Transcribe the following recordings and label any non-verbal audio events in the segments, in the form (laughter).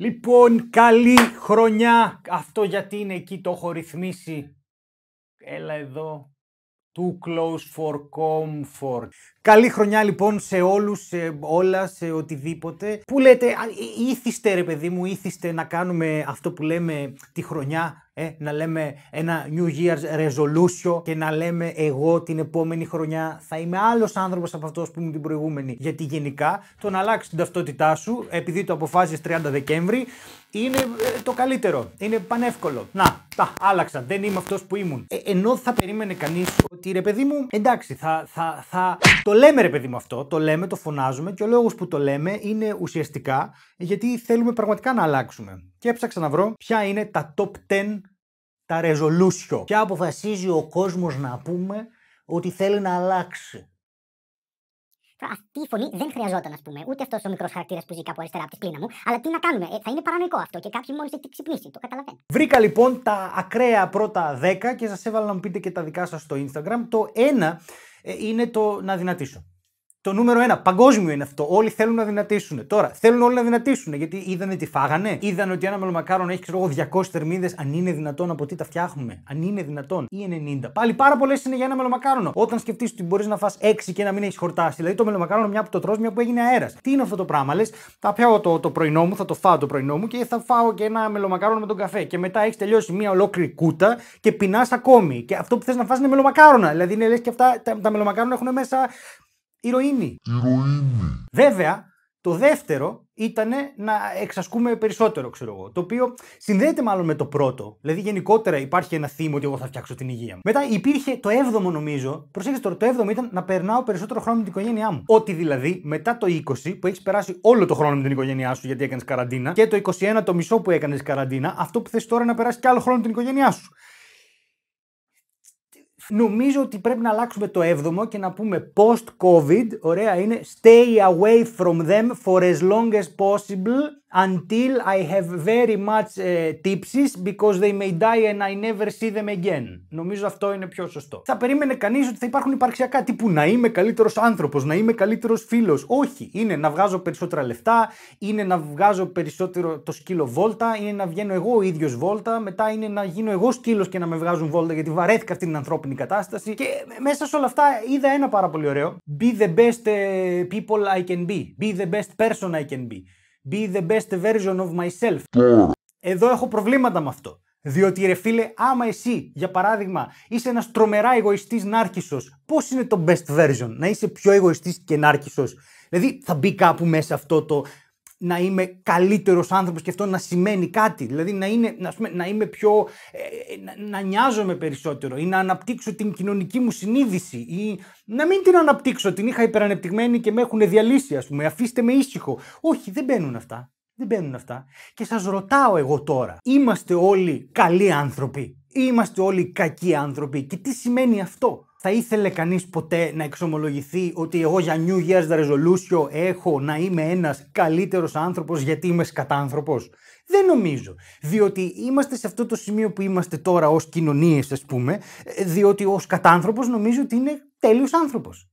Λοιπόν, καλή χρονιά. Αυτό γιατί είναι εκεί, το έχω ρυθμίσει. Έλα εδώ. Too close for comfort. Καλή χρονιά λοιπόν σε όλους, σε όλα, σε οτιδήποτε. Που λέτε, ε, ήθιστε ρε παιδί μου, ήθιστε να κάνουμε αυτό που λέμε τη χρονιά. Ε, να λέμε ένα New Year's resolution και να λέμε εγώ την επόμενη χρονιά θα είμαι άλλος άνθρωπος από αυτός που ήμουν την προηγούμενη. Γιατί γενικά το να αλλάξεις την ταυτότητά σου, επειδή το αποφάσει 30 Δεκέμβρη, είναι ε, το καλύτερο. Είναι πανεύκολο. Να, τα άλλαξα. Δεν είμαι αυτός που ήμουν. Ε, ενώ θα περίμενε κανείς ότι ρε παιδί μου, εντάξει, θα, θα, θα το λέμε ρε παιδί μου αυτό, το λέμε, το φωνάζουμε και ο λόγος που το λέμε είναι ουσιαστικά γιατί θέλουμε πραγματικά να αλλάξουμε. Και έψαξα να βρω ποια είναι τα top 10 τα resolution. Ποια αποφασίζει ο κόσμος να πούμε ότι θέλει να αλλάξει. Αυτή η φωνή δεν χρειαζόταν, ας πούμε, ούτε αυτός ο μικρός χαρακτήρας που ζει κάπου αριστερά από τη σκλήνα μου. Αλλά τι να κάνουμε, ε, θα είναι παρανοϊκό αυτό και κάποιοι μόλις έχει ξυπνήσει, το καταλαβαίνω. Βρήκα λοιπόν τα ακραία πρώτα 10 και σας έβαλα να μου πείτε και τα δικά σας στο Instagram. Το ένα ε, είναι το να δυνατήσω το νούμερο ένα. Παγκόσμιο είναι αυτό. Όλοι θέλουν να δυνατήσουν. Τώρα, θέλουν όλοι να δυνατήσουν γιατί είδανε τι φάγανε. Είδαν ότι ένα μελομακάρον έχει ξέρω, 200 θερμίδες. Αν είναι δυνατόν, από τι τα φτιάχνουμε. Αν είναι δυνατόν. Ή 90. Πάλι πάρα πολλές είναι για ένα μελομακάρονο. Όταν σκεφτείς ότι μπορείς να φας 6 και να μην έχεις χορτάσει. Δηλαδή το μελομακάρονο μια που το τρώ, μια που έγινε αέρας. Τι είναι αυτό το πράγμα. Λες, θα πιάω το, το πρωινό μου, θα το φάω το πρωινό μου και θα φάω και ένα μελομακάρονο με τον καφέ. Και μετά έχεις τελειώσει μια ολόκληρη κούτα και πεινάς ακόμη. Και αυτό που θες να φας είναι μελομακάρονα. Δηλαδή είναι λες και αυτά τα έχουν μέσα Ηρωίνη. Ηρωίνη. Βέβαια, το δεύτερο ήταν να εξασκούμε περισσότερο, ξέρω εγώ. Το οποίο συνδέεται μάλλον με το πρώτο. Δηλαδή, γενικότερα υπάρχει ένα θύμα ότι εγώ θα φτιάξω την υγεία μου. Μετά υπήρχε το έβδομο, νομίζω. Προσέξτε τώρα, το έβδομο ήταν να περνάω περισσότερο χρόνο με την οικογένειά μου. Ότι δηλαδή μετά το 20 που έχεις περάσει όλο το χρόνο με την οικογένειά σου γιατί έκανες καραντίνα και το 21 το μισό που έκανες καραντίνα, αυτό που θες τώρα να περάσεις κι άλλο χρόνο την οικογένειά σου. Νομίζω ότι πρέπει να αλλάξουμε το έβδομο και να πούμε post-COVID, ωραία είναι, stay away from them for as long as possible until I have very much uh, ε, tipsies because they may die and I never see them again. Mm. Νομίζω αυτό είναι πιο σωστό. Θα περίμενε κανείς ότι θα υπάρχουν υπαρξιακά τύπου να είμαι καλύτερος άνθρωπος, να είμαι καλύτερος φίλος. Όχι, είναι να βγάζω περισσότερα λεφτά, είναι να βγάζω περισσότερο το σκύλο βόλτα, είναι να βγαίνω εγώ ο ίδιος βόλτα, μετά είναι να γίνω εγώ σκύλος και να με βγάζουν βόλτα γιατί βαρέθηκα αυτή την ανθρώπινη κατάσταση. Και μέσα σε όλα αυτά είδα ένα πάρα πολύ ωραίο. Be the best ε, people I can be. Be the best person I can be be the best version of myself. Εδώ έχω προβλήματα με αυτό. Διότι ρε φίλε, άμα εσύ, για παράδειγμα, είσαι ένας τρομερά εγωιστής νάρκισσος, πώς είναι το best version να είσαι πιο εγωιστής και νάρκισσος. Δηλαδή θα μπει κάπου μέσα αυτό το να είμαι καλύτερος άνθρωπος και αυτό να σημαίνει κάτι. Δηλαδή να, να, πούμε, να είμαι πιο. Ε, να, να νοιάζομαι περισσότερο ή να αναπτύξω την κοινωνική μου συνείδηση ή να μην την αναπτύξω. Την είχα υπερανεπτυγμένη και με έχουν διαλύσει, ας πούμε. Αφήστε με ήσυχο. Όχι, δεν μπαίνουν αυτά. Δεν μπαίνουν αυτά. Και σας ρωτάω εγώ τώρα, είμαστε όλοι καλοί άνθρωποι. ή Είμαστε όλοι κακοί άνθρωποι. Και τι σημαίνει αυτό θα ήθελε κανείς ποτέ να εξομολογηθεί ότι εγώ για New Year's Resolution έχω να είμαι ένας καλύτερος άνθρωπος γιατί είμαι σκατάνθρωπος. Δεν νομίζω. Διότι είμαστε σε αυτό το σημείο που είμαστε τώρα ως κοινωνίες ας πούμε, διότι ως σκατάνθρωπος νομίζω ότι είναι τέλειος άνθρωπος.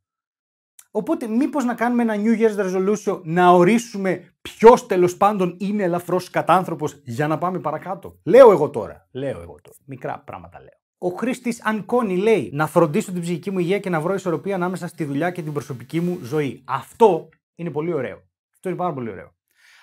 Οπότε μήπως να κάνουμε ένα New Year's Resolution να ορίσουμε ποιος τέλος πάντων είναι ελαφρώς κατάνθρωπος για να πάμε παρακάτω. Λέω εγώ τώρα. Λέω εγώ τώρα. Μικρά πράγματα λέω. Ο χρήστης Ανκόνη λέει: Να φροντίσω την ψυχική μου υγεία και να βρω ισορροπία ανάμεσα στη δουλειά και την προσωπική μου ζωή. Αυτό είναι πολύ ωραίο. Αυτό είναι πάρα πολύ ωραίο.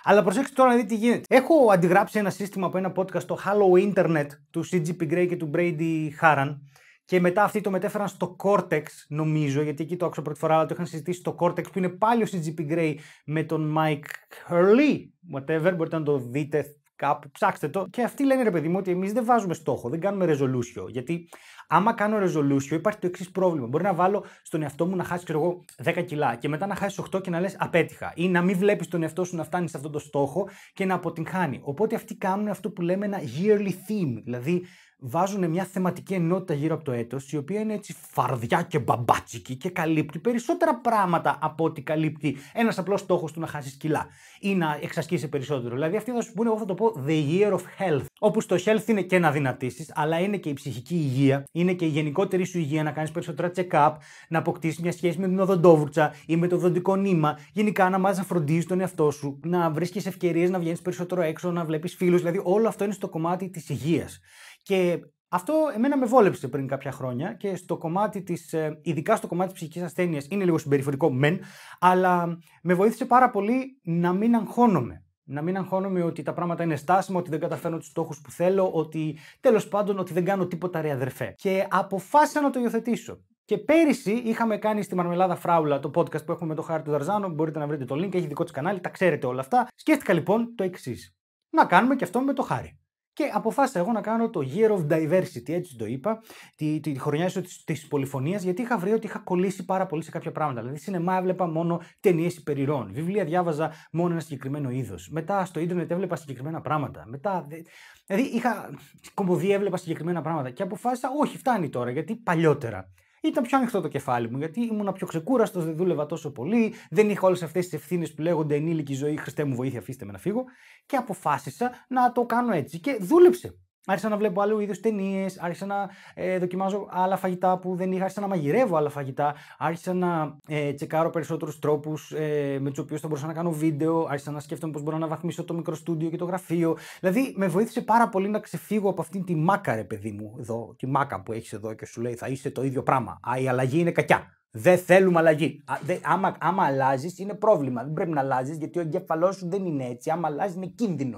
Αλλά προσέξτε τώρα να δείτε τι γίνεται. Έχω αντιγράψει ένα σύστημα από ένα podcast στο Hello Internet του CGP Grey και του Brady Haran. Και μετά αυτοί το μετέφεραν στο Cortex, νομίζω, γιατί εκεί το άκουσα πρώτη φορά, αλλά το είχαν συζητήσει στο Cortex που είναι πάλι ο CGP Grey με τον Mike Hurley. Whatever, μπορείτε να το δείτε κάπου, ψάξτε το. Και αυτοί λένε ρε παιδί μου ότι εμείς δεν βάζουμε στόχο, δεν κάνουμε ρεζολούσιο. Γιατί άμα κάνω ρεζολούσιο υπάρχει το εξής πρόβλημα. Μπορεί να βάλω στον εαυτό μου να χάσει εγώ 10 κιλά και μετά να χάσει 8 και να λες απέτυχα. Ή να μην βλέπεις τον εαυτό σου να φτάνει σε αυτόν τον στόχο και να αποτυγχάνει. Οπότε αυτοί κάνουν αυτό που λέμε ένα yearly theme. Δηλαδή βάζουν μια θεματική ενότητα γύρω από το έτος, η οποία είναι έτσι φαρδιά και μπαμπάτσικη και καλύπτει περισσότερα πράγματα από ό,τι καλύπτει ένας απλός στόχος του να χάσεις κιλά ή να εξασκήσει περισσότερο. Δηλαδή αυτή θα σου πούνε, εγώ θα το πω, the year of health. Όπου το health είναι και να δυνατήσεις, αλλά είναι και η ψυχική υγεία, είναι και η γενικότερη σου υγεία, να κάνεις περισσοτερα περισσότερα check-up, να αποκτήσεις μια σχέση με την οδοντόβουρτσα ή με το δοντικό νήμα, γενικά να μάθει να φροντίζεις τον εαυτό σου, να βρίσκεις ευκαιρίες, να βγαίνεις περισσότερο έξω, να βλέπεις φίλους, δηλαδή όλο αυτό είναι στο κομμάτι της υγείας. Και αυτό εμένα με βόλεψε πριν κάποια χρόνια και στο κομμάτι της, ε, ειδικά στο κομμάτι της ψυχικής ασθένειας είναι λίγο συμπεριφορικό μεν, αλλά με βοήθησε πάρα πολύ να μην αγχώνομαι. Να μην αγχώνομαι ότι τα πράγματα είναι στάσιμα, ότι δεν καταφέρνω τους στόχους που θέλω, ότι τέλος πάντων ότι δεν κάνω τίποτα ρε αδερφέ. Και αποφάσισα να το υιοθετήσω. Και πέρυσι είχαμε κάνει στη Μαρμελάδα Φράουλα το podcast που έχουμε με το Χάρη του Δαρζάνο. Μπορείτε να βρείτε το link, έχει δικό της κανάλι, τα ξέρετε όλα αυτά. Σκέφτηκα λοιπόν το εξής. Να κάνουμε και αυτό με το Χάρη. Και αποφάσισα εγώ να κάνω το Year of Diversity, έτσι το είπα, τη, τη χρονιά της πολυφωνίας, γιατί είχα βρει ότι είχα κολλήσει πάρα πολύ σε κάποια πράγματα. Δηλαδή, σινεμά έβλεπα μόνο ταινίες υπερηρών. Βιβλία διάβαζα μόνο ένα συγκεκριμένο είδος. Μετά στο ίντερνετ έβλεπα συγκεκριμένα πράγματα. Μετά. Δηλαδή, είχα. κομποδί, έβλεπα συγκεκριμένα πράγματα. Και αποφάσισα, όχι, φτάνει τώρα, γιατί παλιότερα ήταν πιο ανοιχτό το κεφάλι μου, γιατί ήμουν πιο ξεκούραστος, δεν δούλευα τόσο πολύ, δεν είχα όλες αυτές τις ευθύνες που λέγονται ενήλικη ζωή. Χριστέ μου, βοήθεια, αφήστε με να φύγω. Και αποφάσισα να το κάνω έτσι. Και δούλεψε. Άρχισα να βλέπω άλλου είδους ταινίες, άρχισα να ε, δοκιμάζω άλλα φαγητά που δεν είχα, άρχισα να μαγειρεύω άλλα φαγητά, άρχισα να ε, τσεκάρω περισσότερους τρόπους ε, με τους οποίους θα μπορούσα να κάνω βίντεο, άρχισα να σκέφτομαι πώς μπορώ να βαθμίσω το μικρό στούντιο και το γραφείο. Δηλαδή με βοήθησε πάρα πολύ να ξεφύγω από αυτήν τη μάκα, ρε παιδί μου, εδώ, τη μάκα που έχεις εδώ και σου λέει θα είσαι το ίδιο πράγμα. Α, η αλλαγή είναι κακιά. Δεν θέλουμε αλλαγή. Α, άμα άμα αλλάζεις, είναι πρόβλημα. Δεν πρέπει να αλλάζεις γιατί ο εγκέφαλός σου δεν είναι έτσι. Άμα αλλάζεις, είναι κίνδυνος.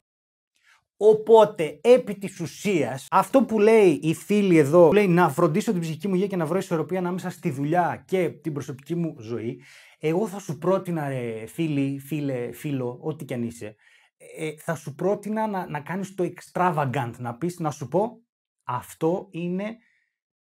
Οπότε, επί της ουσίας, αυτό που λέει η φίλη εδώ, που λέει να φροντίσω την ψυχική μου υγεία και να βρω ισορροπία ανάμεσα στη δουλειά και την προσωπική μου ζωή, εγώ θα σου πρότεινα, ρε, φίλη, φίλε, φίλο, ό,τι κι αν είσαι, ε, θα σου πρότεινα να, να κάνεις το extravagant, να πεις, να σου πω, αυτό είναι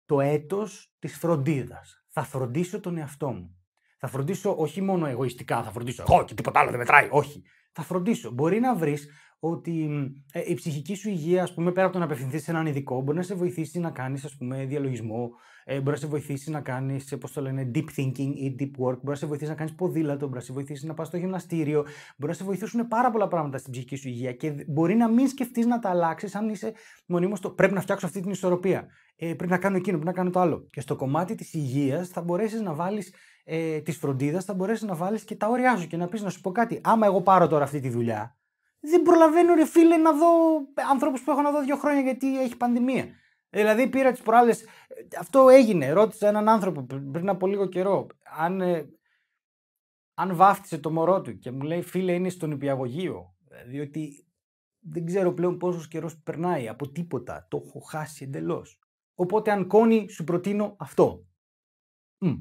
το έτος της φροντίδας. Θα φροντίσω τον εαυτό μου. Θα φροντίσω όχι μόνο εγωιστικά, θα φροντίσω εγώ και τίποτα άλλο δεν μετράει, όχι. Θα φροντίσω. Μπορεί να βρεις ότι ε, η ψυχική σου υγεία, ας πούμε, πέρα από το να απευθυνθείς σε έναν ειδικό, μπορεί να σε βοηθήσει να κάνεις διαλογισμό, ε, μπορεί να σε βοηθήσει να κάνεις, ε, πώς το λένε, deep thinking ή deep work, μπορεί να σε βοηθήσει να κάνεις ποδήλατο, μπορεί να σε βοηθήσει να πας στο γυμναστήριο, μπορεί να σε βοηθήσουν πάρα πολλά πράγματα στην ψυχική σου υγεία και μπορεί να μην σκεφτείς να τα αλλάξεις αν είσαι μονίμως το πρέπει να φτιάξω αυτή την ισορροπία. Ε, πρέπει να κάνω εκείνο, πρέπει να κάνω το άλλο. Και στο κομμάτι της υγείας θα μπορέσεις να βάλεις ε, της φροντίδας, θα μπορέσεις να βάλεις και τα όρια σου και να πεις να σου πω κάτι. Άμα εγώ πάρω τώρα αυτή τη δουλειά, δεν προλαβαίνω ρε φίλε να δω ανθρώπους που έχω να δω δύο χρόνια γιατί έχει πανδημία. Δηλαδή πήρα τις προάλλες, ε, αυτό έγινε, ρώτησα έναν άνθρωπο πριν από λίγο καιρό, αν, ε, αν βάφτισε το μωρό του και μου λέει φίλε είναι στον υπηαγωγείο, διότι δηλαδή, δεν ξέρω πλέον πόσος καιρός περνάει από τίποτα, το έχω χάσει εντελώς. Οπότε αν κόνει σου προτείνω αυτό. Mm.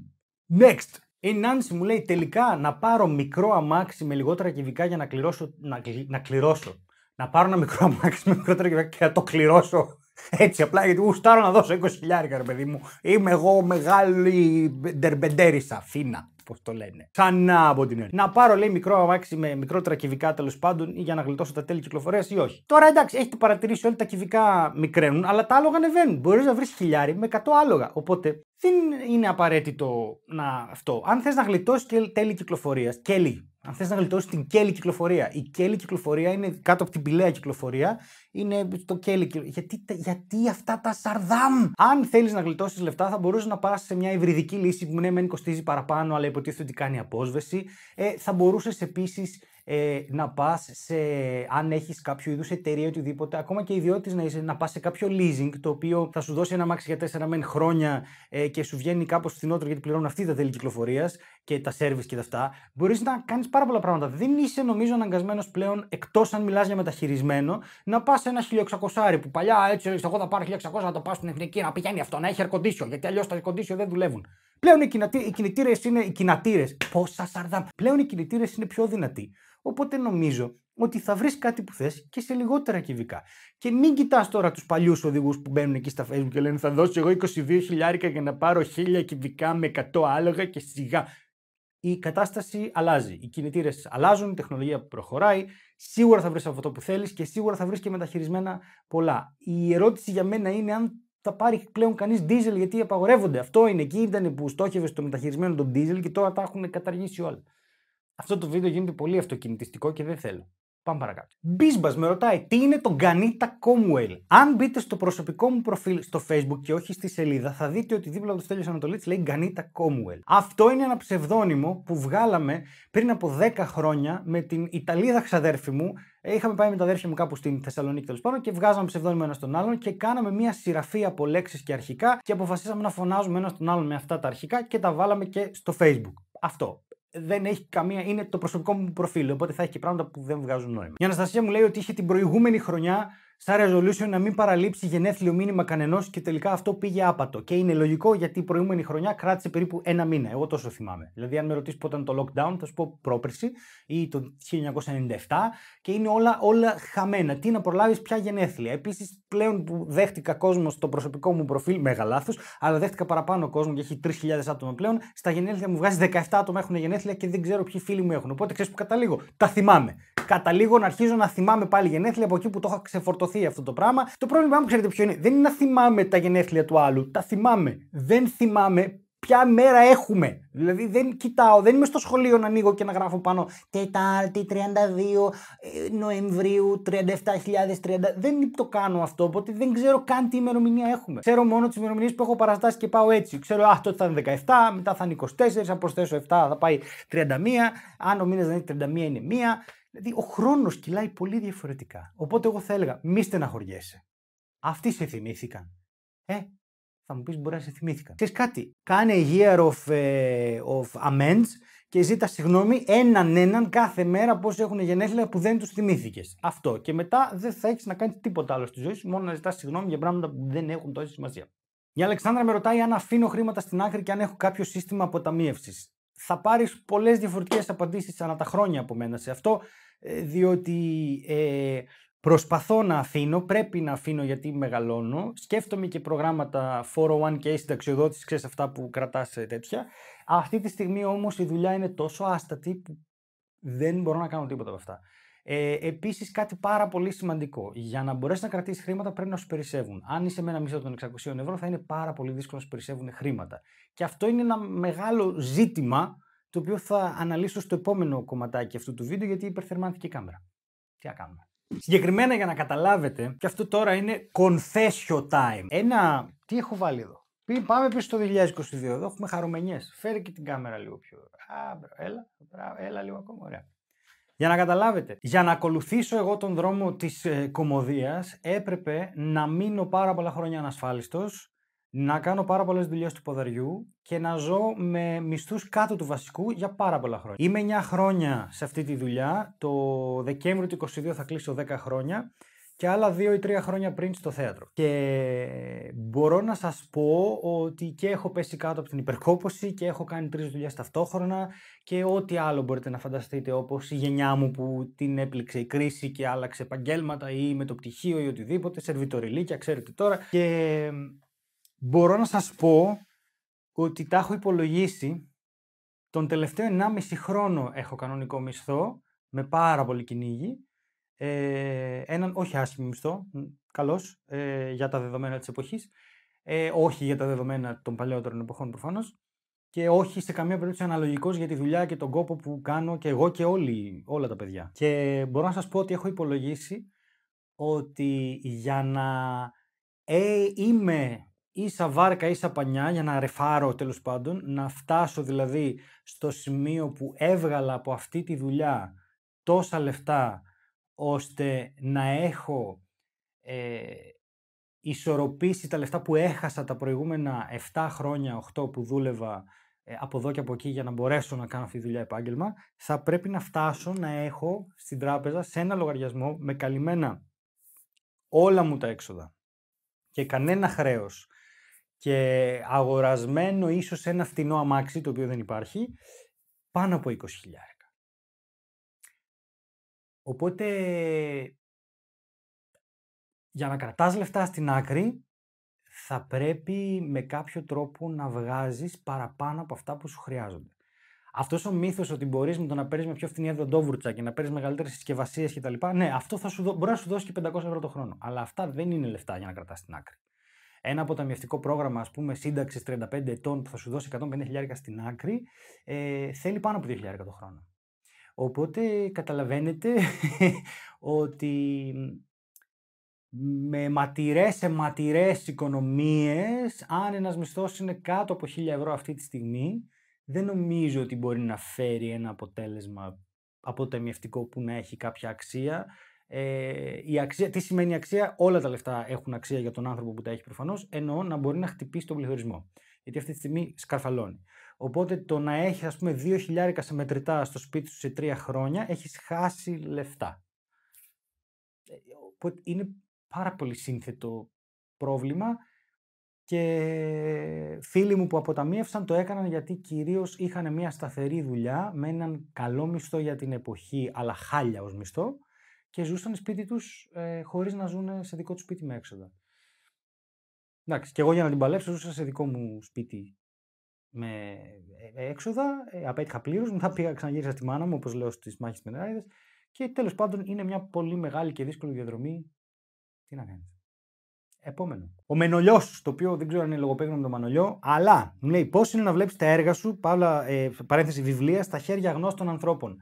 Next! Η ε, Νάνση μου λέει τελικά να πάρω μικρό αμάξι με λιγότερα κυβικά για να κληρώσω. Να, να κληρώσω. Να πάρω ένα μικρό αμάξι με λιγότερα κυβικά και να το κληρώσω. Έτσι απλά γιατί στάρω να δώσω 20 χιλιάρικα ρε παιδί μου. Είμαι εγώ μεγάλη ντερμπεντέρισα, φίνα. Πώς το λένε. Ξανά από την Να πάρω, λέει, μικρό αμάξι με μικρότερα κυβικά τέλος πάντων ή για να γλιτώσω τα τέλη κυκλοφορίας ή όχι. Τώρα εντάξει, έχετε παρατηρήσει όλοι τα κυβικά μικραίνουν, αλλά τα άλογα ανεβαίνουν. Μπορείς να βρεις χιλιάρι με 100 άλογα. Οπότε δεν είναι απαραίτητο να αυτό. Αν θες να γλιτώσεις τέλη κυκλοφορίας κελί αν θες να γλιτώσεις την κέλη κυκλοφορία. Η κέλη κυκλοφορία είναι κάτω από την πηλαία κυκλοφορία. Είναι το κέλι. Γιατί, γιατί αυτά τα σαρδάμ. Αν θέλεις να γλιτώσεις λεφτά, θα μπορούσες να πας σε μια υβριδική λύση που ναι, μεν κοστίζει παραπάνω, αλλά υποτίθεται ότι κάνει απόσβεση. Ε, θα μπορούσες επίσης ε, να πας σε, αν έχεις κάποιο είδους εταιρεία οτιδήποτε, ακόμα και ιδιώτης να είσαι, να πας σε κάποιο leasing το οποίο θα σου δώσει ένα μάξι για 4 μεν χρόνια ε, και σου βγαίνει κάπως φθηνότερο γιατί πληρώνουν αυτή τα τέλη κυκλοφορίας και τα service και τα αυτά. Μπορείς να κάνεις πάρα πολλά πράγματα. Δεν είσαι νομίζω αναγκασμένος πλέον, εκτός αν μιλάς για μεταχειρισμένο, να πας σε ένα 1600 που παλιά έτσι έλεγε: Εγώ θα πάρω 1600 να το πάω στην εθνική να πηγαίνει αυτό, να έχει air γιατί αλλιώς τα αρκοντήσιο δεν δουλεύουν. Πλέον οι κινητήρες είναι οι κινητήρε. Πόσα σαρδάμ. Πλέον οι κινητήρες είναι πιο δυνατοί. Οπότε νομίζω ότι θα βρεις κάτι που θες και σε λιγότερα κυβικά. Και μην κοιτάς τώρα τους παλιούς οδηγούς που μπαίνουν εκεί στα Facebook και λένε Θα δώσω εγώ 22 χιλιάρικα για να πάρω 1000 κυβικά με 100 άλογα και σιγά. Η κατάσταση αλλάζει. Οι κινητήρες αλλάζουν, η τεχνολογία προχωράει. Σίγουρα θα βρεις αυτό που θέλεις και σίγουρα θα βρεις και μεταχειρισμένα πολλά. Η ερώτηση για μένα είναι αν θα πάρει πλέον κανείς diesel γιατί απαγορεύονται. Αυτό είναι εκεί ήταν που στόχευες στο μεταχειρισμένο τον δίζελ και τώρα τα έχουν καταργήσει όλα. Αυτό το βίντεο γίνεται πολύ αυτοκινητιστικό και δεν θέλω. Πάμε παρακάτω. Μπίσμπας με ρωτάει τι είναι το Γκανίτα Κόμουελ. Αν μπείτε στο προσωπικό μου προφίλ στο Facebook και όχι στη σελίδα, θα δείτε ότι δίπλα του το Στέλιο Ανατολή λέει Γκανίτα Κόμουελ. Αυτό είναι ένα ψευδόνυμο που βγάλαμε πριν από 10 χρόνια με την Ιταλίδα ξαδέρφη μου. Ε, είχαμε πάει με τα αδέρφια μου κάπου στην Θεσσαλονίκη τέλος πάντων και βγάζαμε ψευδόνυμο ένα τον άλλον και κάναμε μια σειραφή από λέξεις και αρχικά και αποφασίσαμε να φωνάζουμε ένα τον άλλον με αυτά τα αρχικά και τα βάλαμε και στο Facebook. Αυτό δεν έχει καμία. είναι το προσωπικό μου προφίλ. Οπότε θα έχει και πράγματα που δεν βγάζουν νόημα. Η Αναστασία μου λέει ότι είχε την προηγούμενη χρονιά σαν resolution να μην παραλείψει γενέθλιο μήνυμα κανενός και τελικά αυτό πήγε άπατο. Και είναι λογικό γιατί η προηγούμενη χρονιά κράτησε περίπου ένα μήνα. Εγώ τόσο θυμάμαι. Δηλαδή, αν με ρωτήσεις πότε ήταν το lockdown, θα σου πω πρόπερση ή το 1997 και είναι όλα, όλα χαμένα. Τι να προλάβεις, πια γενέθλια. Επίσης, πλέον που δέχτηκα κόσμο στο προσωπικό μου προφίλ, μεγάλο λάθος, αλλά δέχτηκα παραπάνω κόσμο και έχει 3.000 άτομα πλέον. Στα γενέθλια μου βγάζει 17 άτομα έχουν γενέθλια και δεν ξέρω ποιοι φίλοι μου έχουν. Οπότε ξέρεις που καταλήγω. Τα θυμάμαι. Καταλήγω να αρχίζω να θυμάμαι πάλι γενέθλια από εκεί που το είχα ξεφορτώσει αυτό το πράγμα. Το πρόβλημά μου, ξέρετε ποιο είναι, δεν είναι να θυμάμαι τα γενέθλια του άλλου. Τα θυμάμαι. Δεν θυμάμαι ποια μέρα έχουμε. Δηλαδή δεν κοιτάω, δεν είμαι στο σχολείο να ανοίγω και να γράφω πάνω Τετάρτη 32 ε, Νοεμβρίου 37.030. Δεν το κάνω αυτό, οπότε δεν ξέρω καν τι ημερομηνία έχουμε. Ξέρω μόνο τις ημερομηνίες που έχω παραστάσει και πάω έτσι. Ξέρω, αχ, τότε θα είναι 17, μετά θα είναι 24, αν προσθέσω 7 θα πάει 31. Αν ο μήνας δεν είναι 31, είναι 1. Δηλαδή, ο χρόνος κυλάει πολύ διαφορετικά. Οπότε, εγώ θα έλεγα, μη στεναχωριέσαι. Αυτοί σε θυμήθηκαν. Ε, θα μου πεις, μπορεί να σε θυμήθηκαν. Θε κάτι, κάνε year of, ε, of amends και ζήτα συγγνώμη έναν έναν κάθε μέρα πώ έχουν γενέθλια που δεν τους θυμήθηκες. Αυτό. Και μετά δεν θα έχεις να κάνεις τίποτα άλλο στη ζωή σου, μόνο να ζητάς συγγνώμη για πράγματα που δεν έχουν τόση σημασία. Η Αλεξάνδρα με ρωτάει αν αφήνω χρήματα στην άκρη και αν έχω κάποιο σύστημα αποταμίευσης θα πάρεις πολλές διαφορετικές απαντήσεις ανά τα χρόνια από μένα σε αυτό, ε, διότι ε, προσπαθώ να αφήνω, πρέπει να αφήνω γιατί μεγαλώνω, σκέφτομαι και προγράμματα 401k συνταξιοδότησης, ξέρεις αυτά που κρατάς ε, τέτοια. Αυτή τη στιγμή όμως η δουλειά είναι τόσο άστατη που δεν μπορώ να κάνω τίποτα από αυτά. Ε, Επίσης, κάτι πάρα πολύ σημαντικό. Για να μπορέσεις να κρατήσεις χρήματα, πρέπει να σου περισσεύουν. Αν είσαι με ένα μίσο των 600 ευρώ, θα είναι πάρα πολύ δύσκολο να σου περισσεύουν χρήματα. Και αυτό είναι ένα μεγάλο ζήτημα το οποίο θα αναλύσω στο επόμενο κομματάκι αυτού του βίντεο, γιατί υπερθερμάνθηκε η κάμερα. Τι να κάνουμε. Συγκεκριμένα για να καταλάβετε, και αυτό τώρα είναι confession time. Ένα. Τι έχω βάλει εδώ. Πάμε πίσω στο 2022. Εδώ έχουμε χαρομενιές. Φέρει και την κάμερα λίγο πιο. Α, έλα, έλα λίγο ακόμα. Ωραία. Για να καταλάβετε, για να ακολουθήσω εγώ τον δρόμο της ε, έπρεπε να μείνω πάρα πολλά χρόνια ανασφάλιστος, να κάνω πάρα πολλές δουλειές του ποδαριού και να ζω με μισθούς κάτω του βασικού για πάρα πολλά χρόνια. Είμαι 9 χρόνια σε αυτή τη δουλειά, το Δεκέμβριο του 2022 θα κλείσω 10 χρόνια και άλλα δύο ή τρία χρόνια πριν στο θέατρο. Και μπορώ να σας πω ότι και έχω πέσει κάτω από την υπερκόπωση και έχω κάνει τρεις δουλειά ταυτόχρονα και ό,τι άλλο μπορείτε να φανταστείτε όπως η γενιά μου που την έπληξε η κρίση και άλλαξε επαγγέλματα ή με το πτυχίο ή οτιδήποτε, σερβιτοριλίκια, ξέρετε τώρα. Και μπορώ να σας πω ότι τα έχω υπολογίσει τον τελευταίο 1,5 χρόνο έχω κανονικό μισθό με πάρα πολύ κυνήγι ε, έναν όχι άσχημο μισθό, καλώ, ε, για τα δεδομένα της εποχής. Ε, όχι για τα δεδομένα των παλαιότερων εποχών προφανώς. Και όχι σε καμία περίπτωση αναλογικός για τη δουλειά και τον κόπο που κάνω και εγώ και όλοι, όλα τα παιδιά. Και μπορώ να σας πω ότι έχω υπολογίσει ότι για να ε, είμαι ίσα βάρκα ίσα πανιά για να ρεφάρω τέλος πάντων, να φτάσω δηλαδή στο σημείο που έβγαλα από αυτή τη δουλειά τόσα λεφτά ώστε να έχω ε, ισορροπήσει τα λεφτά που έχασα τα προηγούμενα 7 χρόνια, 8 που δούλευα ε, από εδώ και από εκεί για να μπορέσω να κάνω αυτή τη δουλειά επάγγελμα, θα πρέπει να φτάσω να έχω στην τράπεζα σε ένα λογαριασμό με καλυμμένα όλα μου τα έξοδα και κανένα χρέος και αγορασμένο ίσως ένα φτηνό αμάξι το οποίο δεν υπάρχει πάνω από 20.000. Οπότε για να κρατάς λεφτά στην άκρη θα πρέπει με κάποιο τρόπο να βγάζεις παραπάνω από αυτά που σου χρειάζονται. Αυτός ο μύθος ότι μπορείς με το να παίρνεις με πιο φθηνή δοντόβουρτσα και να παίρνεις μεγαλύτερες συσκευασίες κτλ. Ναι, αυτό θα σου δω, μπορεί να σου δώσει και 500 ευρώ το χρόνο. Αλλά αυτά δεν είναι λεφτά για να κρατάς την άκρη. Ένα αποταμιευτικό πρόγραμμα, ας πούμε, σύνταξης 35 ετών που θα σου δώσει 150.000 στην άκρη, ε, θέλει πάνω από 2.000 το χρόνο. Οπότε καταλαβαίνετε (laughs) ότι με ματηρές σε ματηρές οικονομίες, αν ένας μισθός είναι κάτω από 1000 ευρώ αυτή τη στιγμή, δεν νομίζω ότι μπορεί να φέρει ένα αποτέλεσμα αποτεμιευτικό που να έχει κάποια αξία. Ε, η αξία. Τι σημαίνει αξία, όλα τα λεφτά έχουν αξία για τον άνθρωπο που τα έχει προφανώς, ενώ να μπορεί να χτυπήσει τον πληθωρισμό. Γιατί αυτή τη στιγμή σκαρφαλώνει. Οπότε το να έχει, ας πούμε, 2.000 σε μετρητά στο σπίτι σου σε τρία χρόνια, έχεις χάσει λεφτά. Ε, οπότε είναι πάρα πολύ σύνθετο πρόβλημα και φίλοι μου που αποταμίευσαν το έκαναν γιατί κυρίως είχαν μια σταθερή δουλειά με έναν καλό μισθό για την εποχή αλλά χάλια ως μισθό και ζούσαν σπίτι τους ε, χωρίς να ζουν σε δικό τους σπίτι με έξοδα. Εντάξει, και εγώ για να την παλέψω ζούσα σε δικό μου σπίτι με ε, έξοδα, ε, απέτυχα πλήρως. Μετά πήγα ξαναγύρισα στη μάνα μου, όπως λέω στις μάχες της Μενεράιδε. Και τέλος πάντων είναι μια πολύ μεγάλη και δύσκολη διαδρομή. Τι να κάνεις. Επόμενο. Ο Μενολιός, το οποίο δεν ξέρω αν είναι λογοπαίγνωμα με τον Μανολιό, αλλά μου λέει πώς είναι να βλέπεις τα έργα σου, παύλα, ε, παρένθεση βιβλία, στα χέρια γνώστων ανθρώπων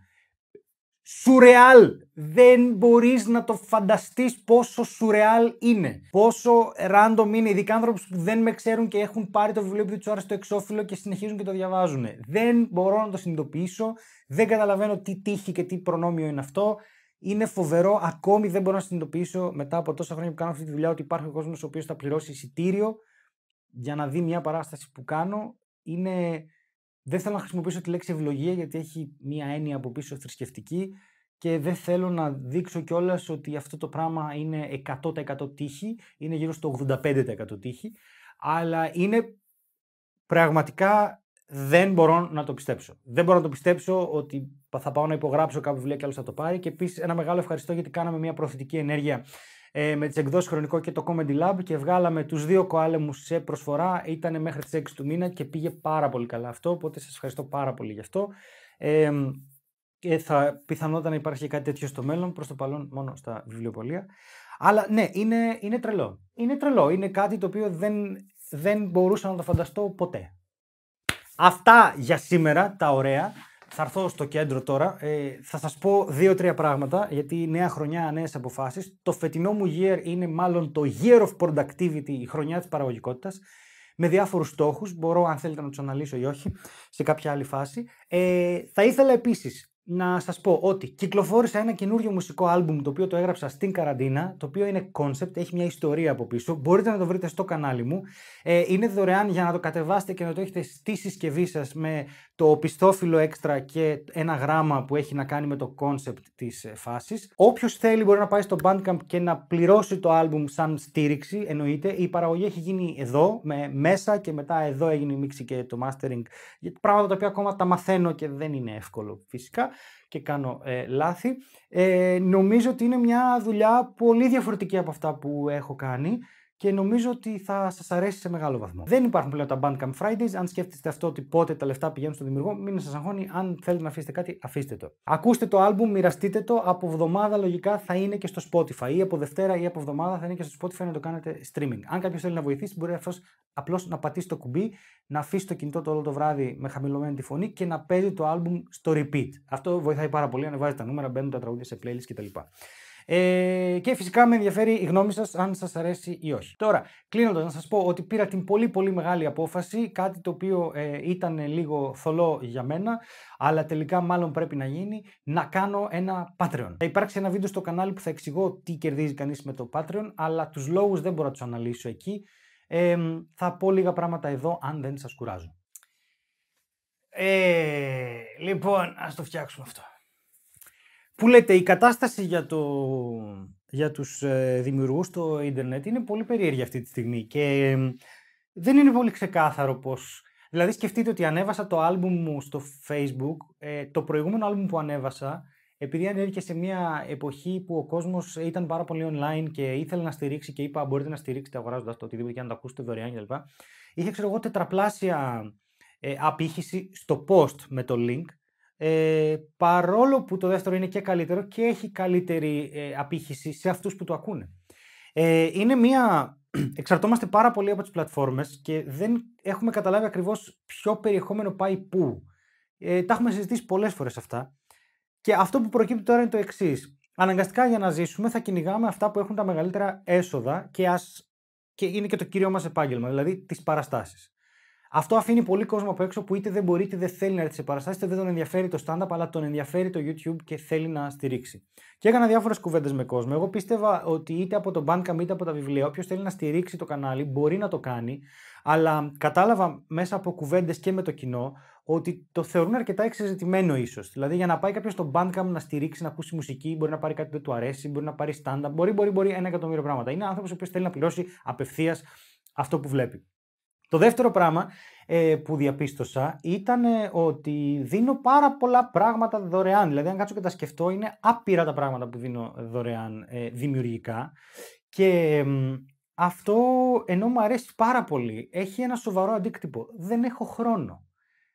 σουρεάλ. Δεν μπορείς να το φανταστείς πόσο σουρεάλ είναι. Πόσο random είναι. Ειδικά άνθρωποι που δεν με ξέρουν και έχουν πάρει το βιβλίο που τους άρεσε το εξώφυλλο και συνεχίζουν και το διαβάζουν. Δεν μπορώ να το συνειδητοποιήσω. Δεν καταλαβαίνω τι τύχη και τι προνόμιο είναι αυτό. Είναι φοβερό. Ακόμη δεν μπορώ να συνειδητοποιήσω μετά από τόσα χρόνια που κάνω αυτή τη δουλειά ότι υπάρχει ο κόσμος ο οποίος θα πληρώσει εισιτήριο για να δει μια παράσταση που κάνω. Είναι δεν θέλω να χρησιμοποιήσω τη λέξη ευλογία γιατί έχει μία έννοια από πίσω θρησκευτική και δεν θέλω να δείξω κιόλας ότι αυτό το πράγμα είναι 100% τύχη, είναι γύρω στο 85% τύχη, αλλά είναι πραγματικά δεν μπορώ να το πιστέψω. Δεν μπορώ να το πιστέψω ότι θα πάω να υπογράψω κάποια βιβλία και άλλος θα το πάρει. Και επίσης ένα μεγάλο ευχαριστώ γιατί κάναμε μια προθετική ενέργεια ε, με τις εκδόσεις Χρονικό και το Comedy Lab και βγάλαμε τους δύο κοάλεμους σε προσφορά. Ήταν μέχρι τις 6 του μήνα και πήγε πάρα πολύ καλά αυτό, οπότε σας ευχαριστώ πάρα πολύ γι' αυτό. Ε, και θα πιθανότατα να υπάρχει κάτι τέτοιο στο μέλλον, προς το παρόν μόνο στα βιβλιοπολία. Αλλά ναι, είναι, είναι τρελό. Είναι τρελό. Είναι κάτι το οποίο δεν, δεν μπορούσα να το φανταστώ ποτέ. Αυτά για σήμερα, τα ωραία θα έρθω στο κέντρο τώρα. Ε, θα σας πω δύο-τρία πράγματα, γιατί η νέα χρονιά, νέες αποφάσεις. Το φετινό μου year είναι μάλλον το year of productivity, η χρονιά της παραγωγικότητας, με διάφορους στόχους, Μπορώ, αν θέλετε, να τους αναλύσω ή όχι, σε κάποια άλλη φάση. Ε, θα ήθελα επίσης να σας πω ότι κυκλοφόρησα ένα καινούριο μουσικό άλμπουμ το οποίο το έγραψα στην καραντίνα, το οποίο είναι concept, έχει μια ιστορία από πίσω, μπορείτε να το βρείτε στο κανάλι μου. Ε, είναι δωρεάν για να το κατεβάσετε και να το έχετε στη συσκευή σας με το πιστόφυλλο έξτρα και ένα γράμμα που έχει να κάνει με το concept της ε, φάσης. Όποιος θέλει μπορεί να πάει στο Bandcamp και να πληρώσει το άλμπουμ σαν στήριξη, εννοείται. Η παραγωγή έχει γίνει εδώ, με μέσα και μετά εδώ έγινε η μίξη και το mastering, πράγματα τα οποία ακόμα τα μαθαίνω και δεν είναι εύκολο φυσικά και κάνω ε, λάθη. Ε, νομίζω ότι είναι μια δουλειά πολύ διαφορετική από αυτά που έχω κάνει και νομίζω ότι θα σας αρέσει σε μεγάλο βαθμό. Δεν υπάρχουν πλέον τα Bandcamp Fridays. Αν σκέφτεστε αυτό ότι πότε τα λεφτά πηγαίνουν στον δημιουργό, μην σας αγχώνει. Αν θέλετε να αφήσετε κάτι, αφήστε το. Ακούστε το album, μοιραστείτε το. Από εβδομάδα λογικά θα είναι και στο Spotify ή από Δευτέρα ή από εβδομάδα θα είναι και στο Spotify να το κάνετε streaming. Αν κάποιος θέλει να βοηθήσει, μπορεί αυτός απλώς να πατήσει το κουμπί, να αφήσει το κινητό το όλο το βράδυ με χαμηλωμένη τη φωνή και να παίζει το album στο repeat. Αυτό βοηθάει πάρα πολύ, ανεβάζει τα νούμερα, μπαίνουν τα τραγούδια σε playlist κτλ. Ε, και φυσικά με ενδιαφέρει η γνώμη σας, αν σας αρέσει ή όχι. Τώρα, κλείνοντας, να σας πω ότι πήρα την πολύ πολύ μεγάλη απόφαση, κάτι το οποίο ε, ήταν λίγο θολό για μένα, αλλά τελικά μάλλον πρέπει να γίνει, να κάνω ένα Patreon. Θα υπάρξει ένα βίντεο στο κανάλι που θα εξηγώ τι κερδίζει κανείς με το Patreon, αλλά τους λόγους δεν μπορώ να τους αναλύσω εκεί. θα πω λίγα πράγματα εδώ, αν δεν σας κουράζω. Ε, λοιπόν, ας το φτιάξουμε αυτό που λέτε η κατάσταση για, το, για τους ε, δημιουργούς στο ίντερνετ είναι πολύ περίεργη αυτή τη στιγμή και δεν είναι πολύ ξεκάθαρο πως... Δηλαδή σκεφτείτε ότι ανέβασα το άλμπουμ μου στο facebook, ε, το προηγούμενο άλμπουμ που ανέβασα, επειδή ανέβηκε σε μια εποχή που ο κόσμος ήταν πάρα πολύ online και ήθελε να στηρίξει και είπα μπορείτε να στηρίξετε αγοράζοντας το οτιδήποτε και να το ακούσετε δωρεάν κλπ. Είχε ξέρω εγώ τετραπλάσια ε, απήχηση στο post με το link ε, παρόλο που το δεύτερο είναι και καλύτερο και έχει καλύτερη ε, απήχηση σε αυτούς που το ακούνε. Ε, είναι μία... (clears throat) Εξαρτώμαστε πάρα πολύ από τις πλατφόρμες και δεν έχουμε καταλάβει ακριβώς ποιο περιεχόμενο πάει πού. Ε, τα έχουμε συζητήσει πολλές φορές αυτά. Και αυτό που προκύπτει τώρα είναι το εξής. Αναγκαστικά για να ζήσουμε θα κυνηγάμε αυτά που έχουν τα μεγαλύτερα έσοδα και, και είναι και το κύριο μας επάγγελμα, δηλαδή τις παραστάσεις. Αυτό αφήνει πολύ κόσμο από έξω που είτε δεν μπορεί είτε δεν θέλει να έρθει σε παραστάσεις, είτε δεν τον ενδιαφέρει το stand-up, αλλά τον ενδιαφέρει το YouTube και θέλει να στηρίξει. Και έκανα διάφορες κουβέντες με κόσμο. Εγώ πίστευα ότι είτε από το Bandcamp είτε από τα βιβλία, όποιος θέλει να στηρίξει το κανάλι μπορεί να το κάνει, αλλά κατάλαβα μέσα από κουβέντες και με το κοινό ότι το θεωρούν αρκετά εξεζητημένο ίσως. Δηλαδή, για να πάει κάποιος στο Bandcamp να στηρίξει, να ακούσει μουσική, μπορεί να πάρει κάτι που του αρέσει, μπορεί να πάρει stand-up, μπορεί, μπορεί, μπορεί ένα εκατομμύριο πράγματα. Είναι άνθρωπος ο οποίος θέλει να πληρώσει απευθείας αυτό που βλέπει. Το δεύτερο πράγμα ε, που διαπίστωσα ήταν ε, ότι δίνω πάρα πολλά πράγματα δωρεάν. Δηλαδή, αν κάτσω και τα σκεφτώ, είναι άπειρα τα πράγματα που δίνω δωρεάν ε, δημιουργικά. Και αυτό ενώ μου αρέσει πάρα πολύ, έχει ένα σοβαρό αντίκτυπο. Δεν έχω χρόνο.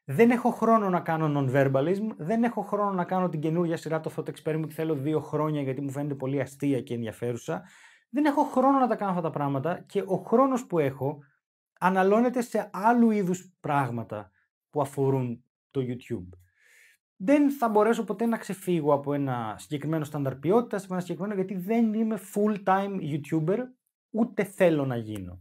Δεν έχω χρόνο να κάνω non-verbalism, δεν έχω χρόνο να κάνω την καινούργια σειρά το Thought Experiment που θέλω δύο χρόνια γιατί μου φαίνεται πολύ αστεία και ενδιαφέρουσα. Δεν έχω χρόνο να τα κάνω αυτά τα πράγματα και ο χρόνος που έχω αναλώνεται σε άλλου είδους πράγματα που αφορούν το YouTube. Δεν θα μπορέσω ποτέ να ξεφύγω από ένα συγκεκριμένο στάνταρ ποιότητας, από ένα συγκεκριμένο γιατί δεν είμαι full-time YouTuber, ούτε θέλω να γίνω.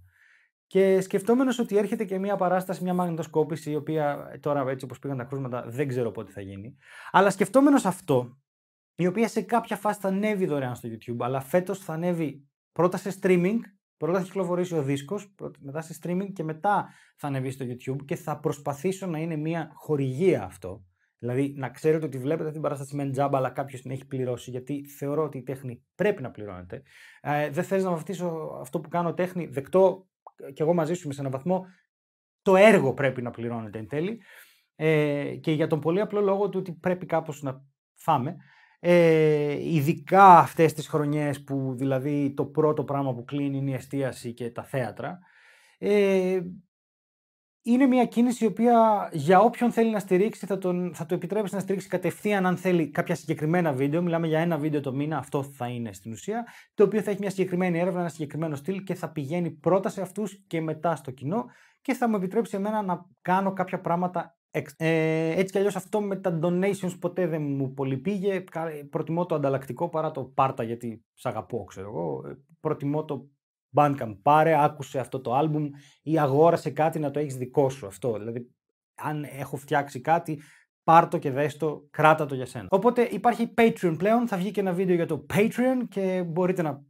Και σκεφτόμενος ότι έρχεται και μια παράσταση, μια μαγνητοσκόπηση, η οποία ε, τώρα έτσι όπως πήγαν τα κρούσματα δεν ξέρω πότε θα γίνει. Αλλά σκεφτόμενος αυτό, η οποία σε κάποια φάση θα ανέβει δωρεάν στο YouTube, αλλά φέτος θα ανέβει πρώτα σε streaming Πρώτα θα κυκλοφορήσει ο δίσκος, μετά σε streaming και μετά θα ανεβεί στο YouTube και θα προσπαθήσω να είναι μια χορηγία αυτό. Δηλαδή να ξέρετε ότι βλέπετε αυτή την παράσταση με τζάμπα, αλλά κάποιος την έχει πληρώσει, γιατί θεωρώ ότι η τέχνη πρέπει να πληρώνεται. Ε, δεν θες να βαφτίσω αυτό που κάνω τέχνη, δεκτό ε, και εγώ μαζί σου είμαι σε έναν βαθμό. Το έργο πρέπει να πληρώνεται εν τέλει. Ε, και για τον πολύ απλό λόγο του ότι πρέπει κάπως να φάμε. Ε, ειδικά αυτές τις χρονιές που δηλαδή το πρώτο πράγμα που κλείνει είναι η εστίαση και τα θέατρα. Ε, είναι μια κίνηση η οποία για όποιον θέλει να στηρίξει θα, τον, θα το επιτρέψει να στηρίξει κατευθείαν αν θέλει κάποια συγκεκριμένα βίντεο. Μιλάμε για ένα βίντεο το μήνα, αυτό θα είναι στην ουσία, το οποίο θα έχει μια συγκεκριμένη έρευνα, ένα συγκεκριμένο στυλ και θα πηγαίνει πρώτα σε αυτούς και μετά στο κοινό και θα μου επιτρέψει εμένα να κάνω κάποια πράγματα ε, έτσι κι αλλιώς αυτό με τα donations ποτέ δεν μου πολυπήγε, πήγε. Προτιμώ το ανταλλακτικό παρά το πάρτα γιατί σ' αγαπώ, ξέρω εγώ. Ε, προτιμώ το Bandcamp. Πάρε, άκουσε αυτό το album ή αγόρασε κάτι να το έχεις δικό σου αυτό. Δηλαδή, αν έχω φτιάξει κάτι, πάρ το και δες το, κράτα το για σένα. Οπότε υπάρχει Patreon πλέον, θα βγει και ένα βίντεο για το Patreon και μπορείτε να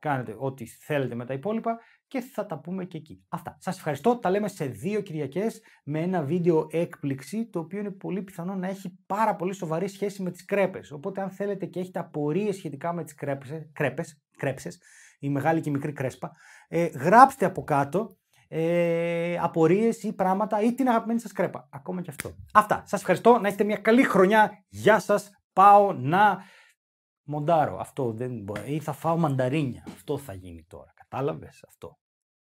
κάνετε ό,τι θέλετε με τα υπόλοιπα και θα τα πούμε και εκεί. Αυτά. Σας ευχαριστώ. Τα λέμε σε δύο κυριακές με ένα βίντεο έκπληξη το οποίο είναι πολύ πιθανό να έχει πάρα πολύ σοβαρή σχέση με τις κρέπες. Οπότε αν θέλετε και έχετε απορίες σχετικά με τις κρέπε, κρέπες, η μεγάλη και η μικρή κρέσπα, ε, γράψτε από κάτω ε, απορίες ή πράγματα ή την αγαπημένη σας κρέπα. Ακόμα και αυτό. Αυτά. Σας ευχαριστώ. Να έχετε μια καλή χρονιά. Γεια σας! Πάω να μοντάρω. Αυτό δεν μπορεί. Ή θα φάω μανταρίνια. Αυτό θα γίνει τώρα. Κατάλαβες αυτό.